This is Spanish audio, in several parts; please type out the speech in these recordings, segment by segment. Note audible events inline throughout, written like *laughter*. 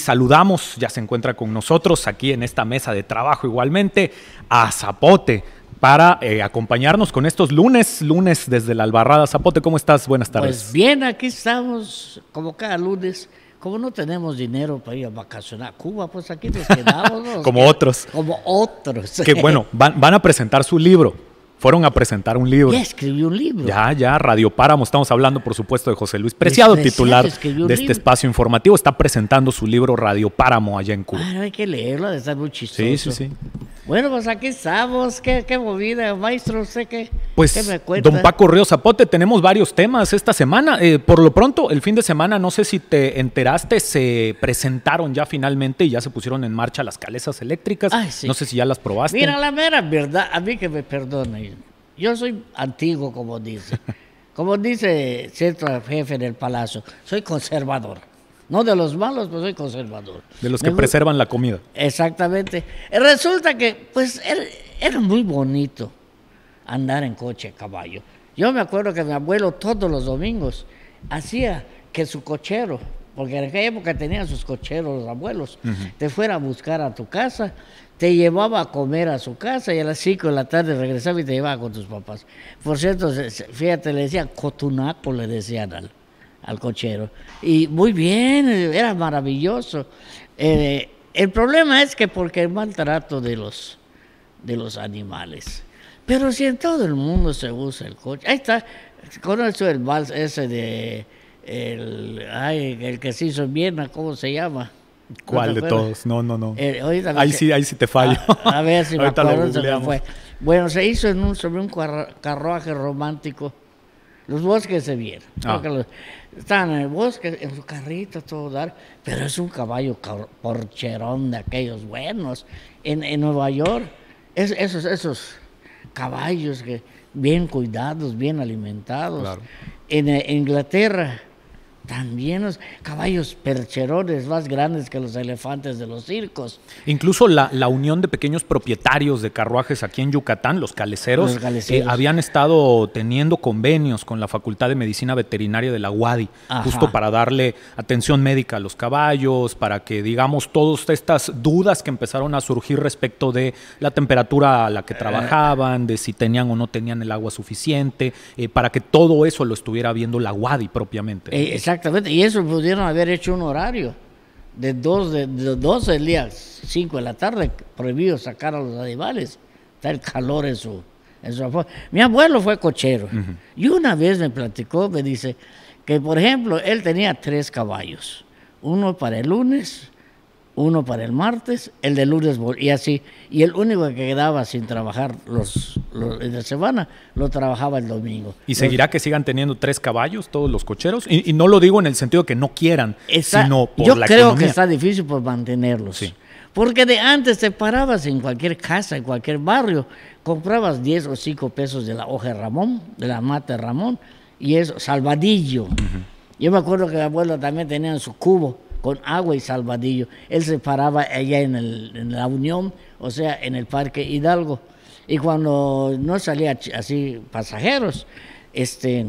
Saludamos, ya se encuentra con nosotros aquí en esta mesa de trabajo igualmente, a Zapote para eh, acompañarnos con estos lunes, lunes desde la Albarrada. Zapote, ¿cómo estás? Buenas tardes. Pues bien, aquí estamos como cada lunes. Como no tenemos dinero para ir a vacacionar a Cuba, pues aquí nos *laughs* quedamos. como otros. Como otros. Que bueno, van a presentar su libro fueron a presentar un libro. Ya escribió un libro. Ya, ya, Radio Páramo. Estamos hablando, por supuesto, de José Luis Preciado, titular de este espacio informativo. Está presentando su libro Radio Páramo allá en Cuba. Ah, hay que leerlo, de estar muy Sí, sí, sí. Bueno, pues aquí estamos, qué, movida, maestro, sé que pues, Don Paco Río Zapote, tenemos varios temas esta semana. Eh, por lo pronto, el fin de semana, no sé si te enteraste, se presentaron ya finalmente y ya se pusieron en marcha las calesas eléctricas. No sé si ya las probaste. Mira, la mera verdad, a mí que me perdone. yo soy antiguo, como dice, *laughs* como dice cierto jefe del palacio, soy conservador. No de los malos, pero pues soy conservador. De los que preservan la comida. Exactamente. Resulta que, pues, era, muy bonito andar en coche, caballo. Yo me acuerdo que mi abuelo todos los domingos hacía que su cochero, porque en aquella época tenían sus cocheros los abuelos, te fuera a buscar a tu casa, te llevaba a comer a su casa y a las 5 de la tarde regresaba y te llevaba con tus papás. Por cierto, fíjate, le decía cotunaco, le decían al al cochero. Y muy bien, era maravilloso. Eh, el problema es que porque el maltrato de los, de los animales. Pero si en todo el mundo se usa el coche. Ahí está, con el vals ese de. El, que se hizo en Viena, ¿cómo se llama? ¿Cuál de todos? No, no, no. Eh, ahí, sí, ahí sí te fallo. Ah, a, ver si *laughs* me Bueno, se hizo en un, sobre un carruaje romántico los bosques se vieron. Ah. Están estaban en el bosque, en su carrito, todo dar. Pero es un caballo porcherón de aquellos buenos. En, Nueva York, es, esos, esos caballos que bien cuidados, bien alimentados. en eh, Inglaterra, también los caballos percherones más grandes que los elefantes de los circos. Incluso la, unión de pequeños propietarios de carruajes aquí en Yucatán, los caleceros, que eh, habían estado teniendo convenios con la Facultad de Medicina Veterinaria de la UADI, justo para darle atención médica a los caballos, para que, digamos, todas estas dudas que empezaron a surgir respecto de la temperatura a la que eh. trabajaban, de si tenían o no tenían el agua suficiente, eh, para que todo eso lo estuviera viendo la UADI propiamente. Exactamente, y eso pudieron haber hecho un horario de dos de, 12 del día 5 de la tarde, prohibido sacar a los animales. Está el calor en su, afuera. Mi abuelo fue cochero y una vez me platicó, me dice que por ejemplo, él tenía tres caballos, uno para el lunes, uno para el martes, el de lunes y así. Y el único que quedaba sin trabajar los, de semana lo trabajaba el domingo. ¿Y seguirá que sigan teniendo tres caballos todos los cocheros? Y, no lo digo en el sentido que no quieran, sino por yo creo que está difícil por mantenerlos. Porque de antes te parabas en cualquier casa, en cualquier barrio, comprabas 10 o 5 pesos de la hoja de Ramón, de la mata de Ramón, y es salvadillo. Yo me acuerdo que mi abuelo también tenía en su cubo con agua y salvadillo. Él se paraba allá en, en la Unión, o sea, en el Parque Hidalgo. Y cuando no salía así pasajeros, este,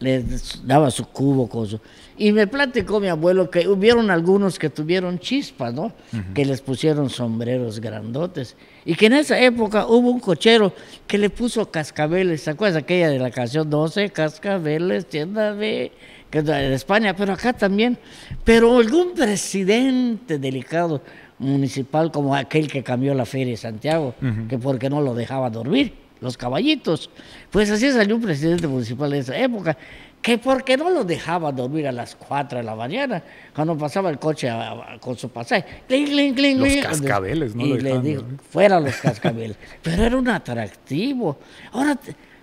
les daba su cubo, cosa. Y me platicó mi abuelo que hubieron algunos que tuvieron chispas, ¿no? Que les pusieron sombreros grandotes. Y que en esa época hubo un cochero que le puso cascabeles. ¿Se acuerdas aquella de la canción 12? Cascabeles, tienda de... Que de España, pero acá también. Pero algún presidente delicado municipal como aquel que cambió la feria de Santiago, que porque no lo dejaba dormir los caballitos. Pues así salió un presidente municipal de esa época, que porque no lo dejaba dormir a las 4 de la mañana, cuando pasaba el coche con su pasaje. Cling, cling, cling, los cascabeles, ¿no? Y le ¿eh? fuera los cascabeles. Pero era un atractivo. Ahora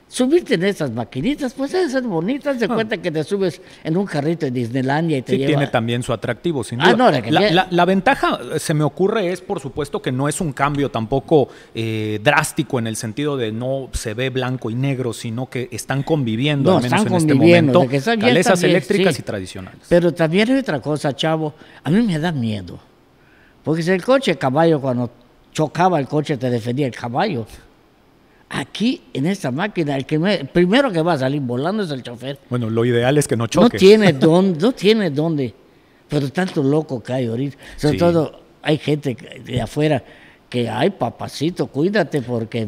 subirte en esas maquinitas, pues esas ser bonitas, de ah. cuenta que te subes en un carrito de Disneylandia y te sí, tiene también su atractivo, sin ah, no, la, la, ventaja, eh, se me ocurre, es por supuesto que no es un cambio tampoco eh, drástico en el sentido de no se ve blanco y negro, sino que están conviviendo, al menos en este momento, calezas eléctricas y tradicionales. Pero también hay otra cosa, chavo, a mí me da miedo, porque si el coche caballo, cuando chocaba el coche, te defendía el caballo. Aquí en esta máquina, el que me, primero que va a salir volando es el chofer. Bueno, lo ideal es que no choque. No tiene *laughs* dónde, no tiene dónde. Pero tanto loco cae hay ahorita. Sobre todo hay gente de afuera que, ay, papacito, cuídate porque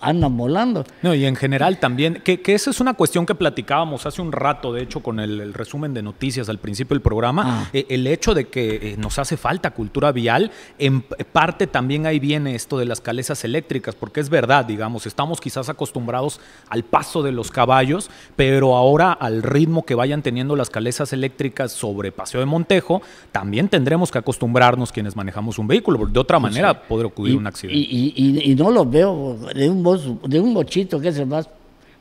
andan molando No, y en general también, que, esa es una cuestión que platicábamos hace un rato, de hecho, con el, resumen de noticias al principio del programa, ah. eh, el hecho de que eh, nos hace falta cultura vial, en parte también ahí viene esto de las calezas eléctricas, porque es verdad, digamos, estamos quizás acostumbrados al paso de los caballos, pero ahora al ritmo que vayan teniendo las calezas eléctricas sobre Paseo de Montejo, también tendremos que acostumbrarnos quienes manejamos un vehículo, porque de otra pues manera puede ocurrir un accidente. Y, no lo veo de un de un bochito, que es el más,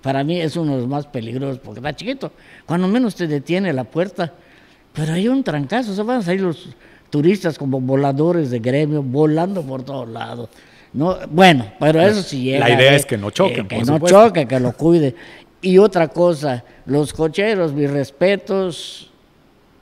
para mí es uno de los más peligrosos, porque está chiquito, cuando menos te detiene la puerta, pero hay un trancazo, se van a salir los turistas como voladores de gremio, volando por todos lados. No, bueno, pero eso sí llega. La idea es que no choquen. que no choquen, choque, que lo cuide. Y otra cosa, los cocheros, mis respetos,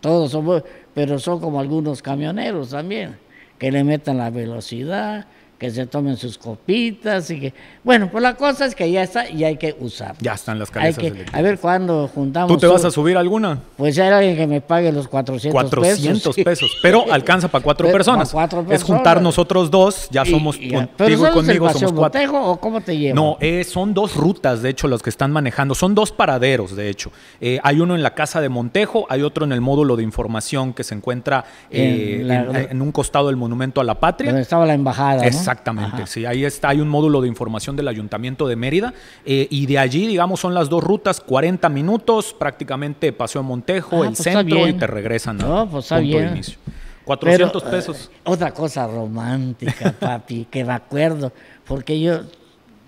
todos somos, pero son como algunos camioneros también, que le metan la velocidad, que se tomen sus copitas y que bueno pues la cosa es que ya está y hay que usar ya están las cabezas a ver cuándo juntamos tú te vas a subir alguna pues ya alguien que me pague los 400 400 pesos, pero *laughs* alcanza para cuatro, personas. cuatro es juntar nosotros dos ya somos y, pero conmigo somos cuatro o cómo te no eh, son dos rutas de hecho las que están manejando son dos paraderos de hecho eh, hay uno en la casa de Montejo hay otro en el módulo de información que se encuentra en, eh, un costado del monumento a la patria donde estaba la embajada ¿no? Exactamente, sí. Ahí está, hay un módulo de información del Ayuntamiento de Mérida eh, y de allí, digamos, son las dos rutas, 40 minutos prácticamente Paseo Montejo, ah, el pues centro y te regresan no, pues punto de inicio. 400 eh, pesos. otra cosa romántica, *laughs* papi, que me acuerdo, porque yo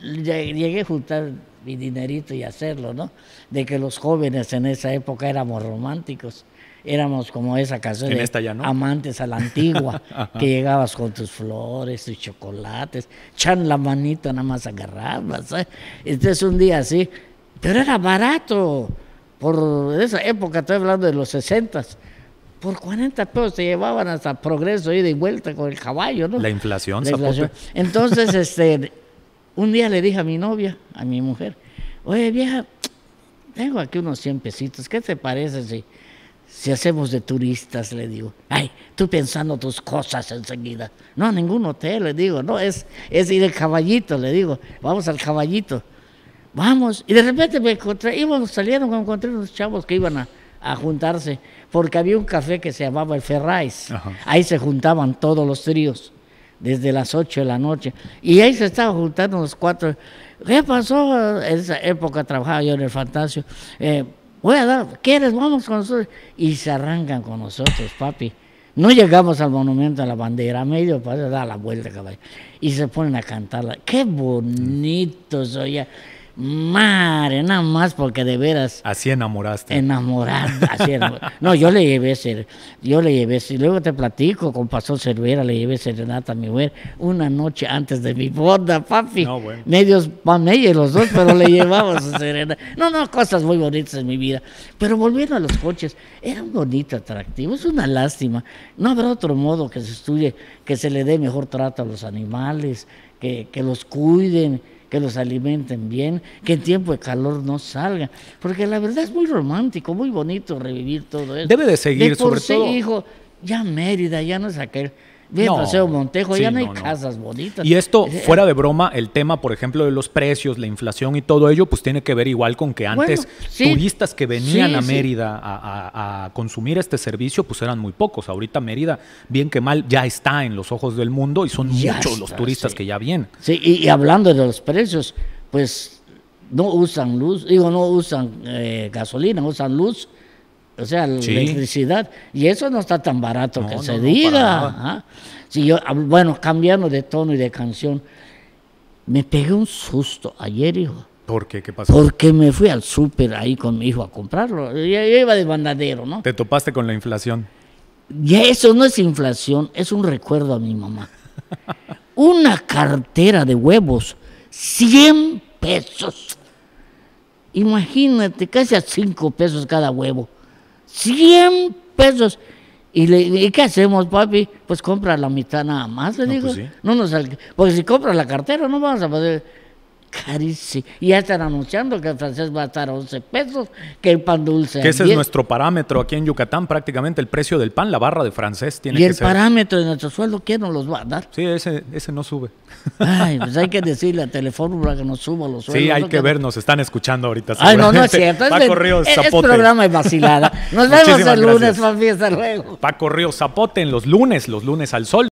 llegué a juntar mi dinerito y hacerlo, ¿no? De que los jóvenes en esa época éramos románticos éramos como esa canción. Amantes a la antigua, *laughs* que llegabas con tus flores, tus chocolates, chan la manita, nada más agarrabas. ¿eh? Entonces un día así, pero era barato. Por esa época, estoy hablando de los 60 por 40 pesos te llevaban hasta progreso, ida de vuelta con el caballo, ¿no? La inflación, La Entonces, este, un día le dije a mi novia, a mi mujer, oye vieja, tengo aquí unos 100 pesitos, ¿qué te parece si si hacemos de turistas, le digo, ay, tú pensando tus cosas enseguida. No, ningún hotel, le digo, no, es, es ir al caballito, le digo, vamos al caballito. Vamos, y de repente me encontré, íbamos saliendo, me encontré unos chavos que iban a, juntarse, porque había un café que se llamaba el Ferraiz. Ahí se juntaban todos los tríos, desde las 8 de la noche. Y ahí se estaban juntando los cuatro. ¿Qué pasó? En esa época trabajaba yo en el Fantasio. Eh, voy a dar, ¿quieres? Vamos con nosotros. Y se arrancan con nosotros, papi. No llegamos al monumento a la bandera, medio para dar la vuelta, caballo. Y se ponen a cantarla. Qué soy Ya! Mare, nada más porque de veras. Así enamoraste. Enamorada, así *laughs* No, yo le llevé ser, yo le llevé luego te platico con Pastor Cervera, le llevé serenata a mi mujer una noche antes de mi boda, papi. No, bueno. Medios los dos, pero le *laughs* llevamos serenata. No, no, cosas muy bonitas en mi vida. Pero volviendo a los coches, Eran un bonito atractivo, es una lástima. No habrá otro modo que se estudie, que se le dé mejor trato a los animales, que, que los cuiden que los alimenten bien, que en tiempo de calor no salgan. Porque la verdad es muy romántico, muy bonito revivir todo eso. Debe de seguir, de hijo, ya Mérida, ya no es aquel Bien, Paseo Montejo, ya no hay casas bonitas. Y esto, eh, eh. fuera de broma, el tema, por ejemplo, de los precios, la inflación y todo ello, pues tiene que ver igual con que antes turistas que venían a Mérida a, consumir este servicio, pues eran muy pocos. Ahorita Mérida, bien que mal, ya está en los ojos del mundo y son muchos los turistas que ya vienen. Sí, y, hablando de los precios, pues no usan luz, digo, no usan eh, gasolina, usan luz o sea, la electricidad. Y eso no está tan barato que se diga. Si yo, ah, bueno, cambiando de tono y de canción, me pegué un susto ayer, hijo. ¿Por qué? ¿Qué pasó? Porque me fui al súper ahí con mi hijo a comprarlo. Yo, iba de bandadero, ¿no? Te topaste con la inflación. Y eso no es inflación, es un recuerdo a mi mamá. Una cartera de huevos, 100 pesos. Imagínate, casi a 5 pesos cada huevo. 100 pesos. ¿Y, qué hacemos, papi? Pues compra la mitad nada más, le digo. Pues no nos porque si compra la cartera no vamos a poder carísimo. Y ya están anunciando que el francés va a estar a 11 pesos, que el pan dulce. Que ese es nuestro parámetro aquí en Yucatán, prácticamente el precio del pan, la barra de francés tiene y el parámetro de nuestro sueldo, ¿quién nos los va a dar? Sí, ese, no sube. Ay, pues hay que *laughs* decirle a teléfono que nos suba los sueldos. Sí, hay que ver, nos están escuchando ahorita. Ay, no, no es cierto. Paco es, Zapote. programa es vacilada. Nos vemos el lunes, papi, hasta luego. Paco Ríos Zapote en los lunes, los lunes al sol.